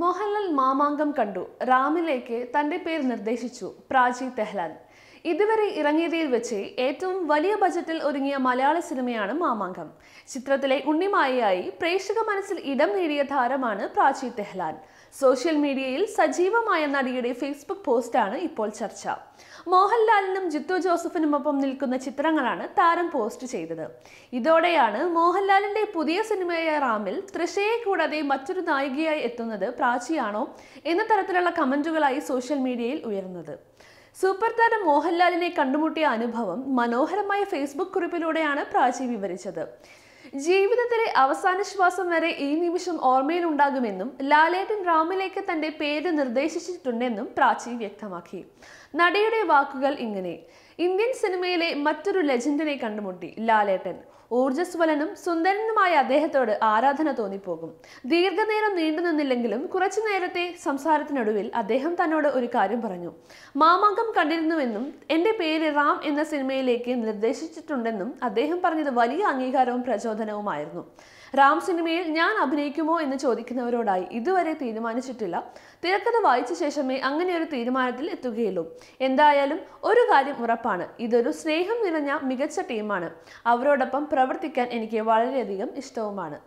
മോഹൻലാൽ മാമാങ്കം കണ്ടു റാമിലേക്ക് തന്റെ പേര് നിർദ്ദേശിച്ചു പ്രാചി തെഹ്ലാൻ ഇതുവരെ ഇറങ്ങിയതിൽ വെച്ച് ഏറ്റവും വലിയ ബജറ്റിൽ ഒരുങ്ങിയ മലയാള സിനിമയാണ് മാമാങ്കം ചിത്രത്തിലെ ഉണ്ണിമായയായി പ്രേക്ഷക മനസ്സിൽ ഇടം നേടിയ താരമാണ് പ്രാചി തെഹ്ലാൻ സോഷ്യൽ മീഡിയയിൽ സജീവമായ നടിയുടെ ഫേസ്ബുക്ക് പോസ്റ്റാണ് ഇപ്പോൾ ചർച്ച മോഹൻലാലിനും ജിത്തു ജോസഫിനുമൊപ്പം നിൽക്കുന്ന ചിത്രങ്ങളാണ് താരം പോസ്റ്റ് ചെയ്തത് ഇതോടെയാണ് മോഹൻലാലിന്റെ പുതിയ സിനിമയായ റാമിൽ തൃശയെ കൂടാതെ മറ്റൊരു നായികയായി എത്തുന്നത് പ്രാചിയാണോ എന്ന തരത്തിലുള്ള കമന്റുകളായി സോഷ്യൽ മീഡിയയിൽ ഉയർന്നത് സൂപ്പർ താരം മോഹൻലാലിനെ കണ്ടുമുട്ടിയ അനുഭവം മനോഹരമായ ഫേസ്ബുക്ക് കുറിപ്പിലൂടെയാണ് പ്രാചി വിവരിച്ചത് ജീവിതത്തിലെ അവസാന ശ്വാസം വരെ ഈ നിമിഷം ഓർമ്മയിലുണ്ടാകുമെന്നും ലാലേട്ടൻ റാമിലേക്ക് തന്റെ പേര് നിർദ്ദേശിച്ചിട്ടുണ്ടെന്നും പ്രാചി വ്യക്തമാക്കി നടിയുടെ വാക്കുകൾ ഇങ്ങനെ ഇന്ത്യൻ സിനിമയിലെ മറ്റൊരു ലെജൻഡിനെ കണ്ടുമുട്ടി ലാലേട്ടൻ ഊർജ്ജസ്വലനും സുന്ദരനുമായ അദ്ദേഹത്തോട് ആരാധന തോന്നിപ്പോകും ദീർഘനേരം നീണ്ടു നിന്നില്ലെങ്കിലും കുറച്ചു നേരത്തെ സംസാരത്തിനൊടുവിൽ അദ്ദേഹം തന്നോട് ഒരു കാര്യം പറഞ്ഞു മാമാങ്കം കണ്ടിരുന്നുവെന്നും എൻ്റെ പേര് റാം എന്ന സിനിമയിലേക്ക് നിർദ്ദേശിച്ചിട്ടുണ്ടെന്നും അദ്ദേഹം പറഞ്ഞത് വലിയ അംഗീകാരവും പ്രചോദനവുമായിരുന്നു റാം സിനിമയിൽ ഞാൻ അഭിനയിക്കുമോ എന്ന് ചോദിക്കുന്നവരോടായി ഇതുവരെ തീരുമാനിച്ചിട്ടില്ല തിരക്കഥ വായിച്ച ശേഷമേ അങ്ങനെ ഒരു തീരുമാനത്തിൽ എത്തുകയുള്ളൂ എന്തായാലും ഒരു കാര്യം ഉറപ്പാണ് ഇതൊരു സ്നേഹം നിറഞ്ഞ മികച്ച ടീമാണ് അവരോടൊപ്പം പ്രവർത്തിക്കാൻ എനിക്ക് വളരെയധികം ഇഷ്ടവുമാണ്